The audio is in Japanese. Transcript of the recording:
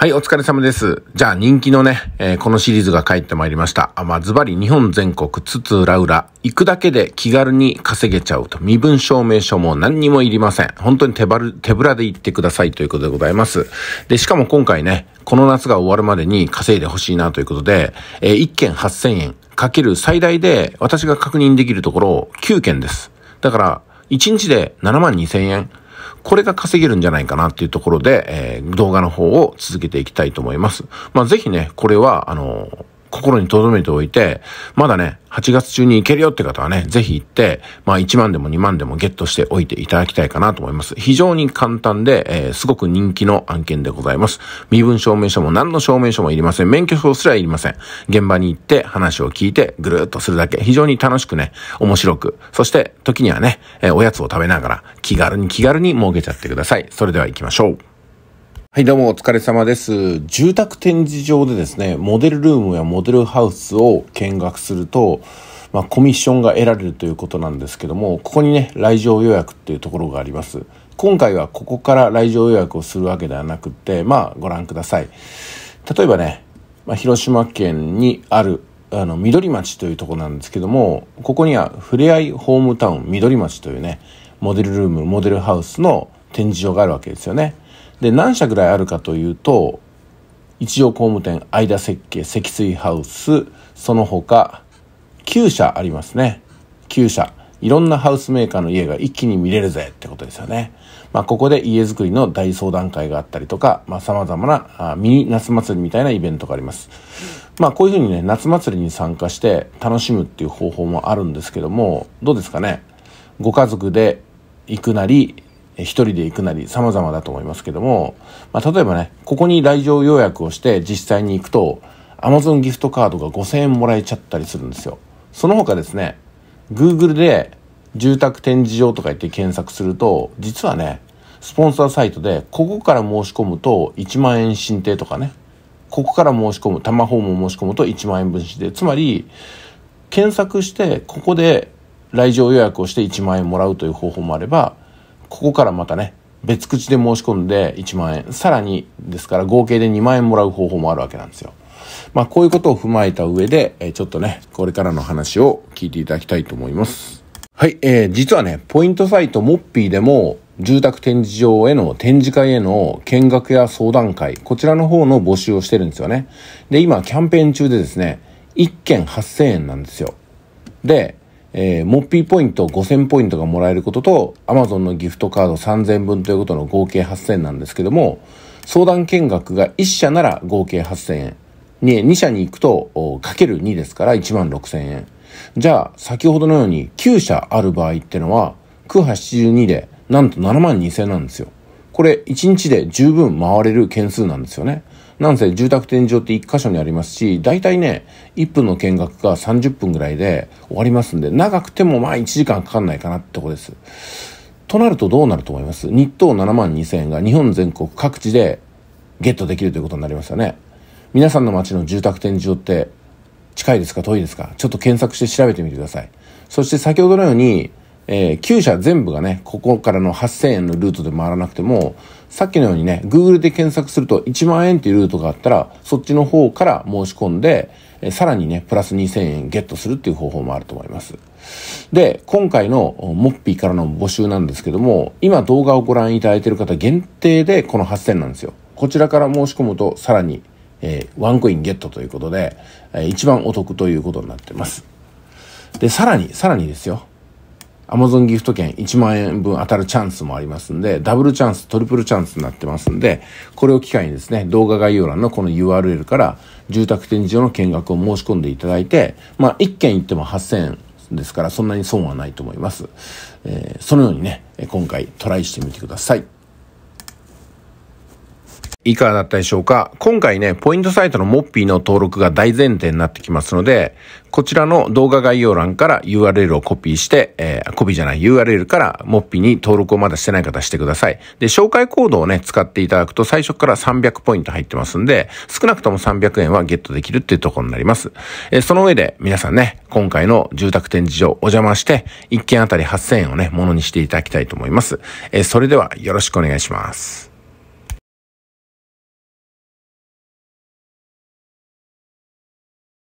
はい、お疲れ様です。じゃあ人気のね、えー、このシリーズが帰ってまいりました。あまあ、ズバリ日本全国津々浦々、行くだけで気軽に稼げちゃうと。身分証明書も何にもいりません。本当に手ばる、手ぶらで行ってくださいということでございます。で、しかも今回ね、この夏が終わるまでに稼いでほしいなということで、えー、1件8000円かける最大で私が確認できるところ9件です。だから、1日で7万2000円。これが稼げるんじゃないかなっていうところで、えー、動画の方を続けていきたいと思います。まあ、ぜひね、これは、あのー心に留めておいて、まだね、8月中に行けるよって方はね、ぜひ行って、まあ1万でも2万でもゲットしておいていただきたいかなと思います。非常に簡単で、えー、すごく人気の案件でございます。身分証明書も何の証明書もいりません。免許証すらいりません。現場に行って話を聞いてぐるーっとするだけ。非常に楽しくね、面白く。そして時にはね、えー、おやつを食べながら気軽に気軽に儲けちゃってください。それでは行きましょう。はい、どうもお疲れ様です。住宅展示場でですね、モデルルームやモデルハウスを見学すると、まあ、コミッションが得られるということなんですけども、ここにね、来場予約っていうところがあります。今回はここから来場予約をするわけではなくて、まあ、ご覧ください。例えばね、まあ、広島県にあるあの緑町というとこなんですけどもここにはふれあいホームタウン緑町というねモデルルームモデルハウスの展示場があるわけですよね。で何社ぐらいあるかというと一応工務店間設計積水ハウスその他9社ありますね9社いろんなハウスメーカーの家が一気に見れるぜってことですよね。まあ、ここで家づくりの大相談会があったりとか、まあ、様々なあミニ夏祭りみたいなイベントがあります。まあ、こういうふうにね、夏祭りに参加して楽しむっていう方法もあるんですけども、どうですかねご家族で行くなり、一人で行くなり様々だと思いますけども、まあ、例えばね、ここに来場予約をして実際に行くと、アマゾンギフトカードが5000円もらえちゃったりするんですよ。その他ですね、Google で住宅展示場とか言って検索すると、実はね、スポンサーサイトで、ここから申し込むと1万円申請とかね、ここから申し込む、タマホームを申し込むと1万円分申請。つまり、検索して、ここで来場予約をして1万円もらうという方法もあれば、ここからまたね、別口で申し込んで1万円。さらに、ですから合計で2万円もらう方法もあるわけなんですよ。まあ、こういうことを踏まえた上で、えちょっとね、これからの話を聞いていただきたいと思います。はい、えー、実はね、ポイントサイトモッピーでも、住宅展示場への展示会への見学や相談会、こちらの方の募集をしてるんですよね。で、今、キャンペーン中でですね、1件8000円なんですよ。で、えー、モッピーポイント5000ポイントがもらえることと、アマゾンのギフトカード3000分ということの合計8000なんですけども、相談見学が1社なら合計8000円。2, 2社に行くと、かける2ですから1万6000円。じゃあ、先ほどのように9社ある場合ってのは、空8 2で、なんと7万2000なんですよ。これ、1日で十分回れる件数なんですよね。なんせ住宅展示場って1箇所にありますし、大体ね、1分の見学が30分ぐらいで終わりますんで、長くてもまあ1時間かかんないかなってとこです。となるとどうなると思います日当7万2000円が日本全国各地でゲットできるということになりますよね。皆さんの街の住宅展示場って近いですか遠いですかちょっと検索して調べてみてください。そして先ほどのように、えー、旧社全部がね、ここからの8000円のルートで回らなくても、さっきのようにね、Google で検索すると1万円っていうルートがあったら、そっちの方から申し込んで、えさらにね、プラス2000円ゲットするっていう方法もあると思います。で、今回のモッピーからの募集なんですけども、今動画をご覧いただいている方限定でこの8000なんですよ。こちらから申し込むとさらに、えー、ワンコインゲットということで、えー、一番お得ということになってます。で、さらに、さらにですよ。Amazon ギフト券1万円分当たるチャンスもありますんで、ダブルチャンス、トリプルチャンスになってますんで、これを機会にですね、動画概要欄のこの URL から住宅展示場の見学を申し込んでいただいて、まあ、1件行っても8000円ですから、そんなに損はないと思います。えー、そのようにね、今回トライしてみてください。いかがだったでしょうか今回ね、ポイントサイトのモッピーの登録が大前提になってきますので、こちらの動画概要欄から URL をコピーして、えー、コピーじゃない URL からモッピーに登録をまだしてない方してください。で、紹介コードをね、使っていただくと最初から300ポイント入ってますんで、少なくとも300円はゲットできるっていうところになります。えー、その上で皆さんね、今回の住宅展示場お邪魔して、1件あたり8000円をね、ものにしていただきたいと思います。えー、それではよろしくお願いします。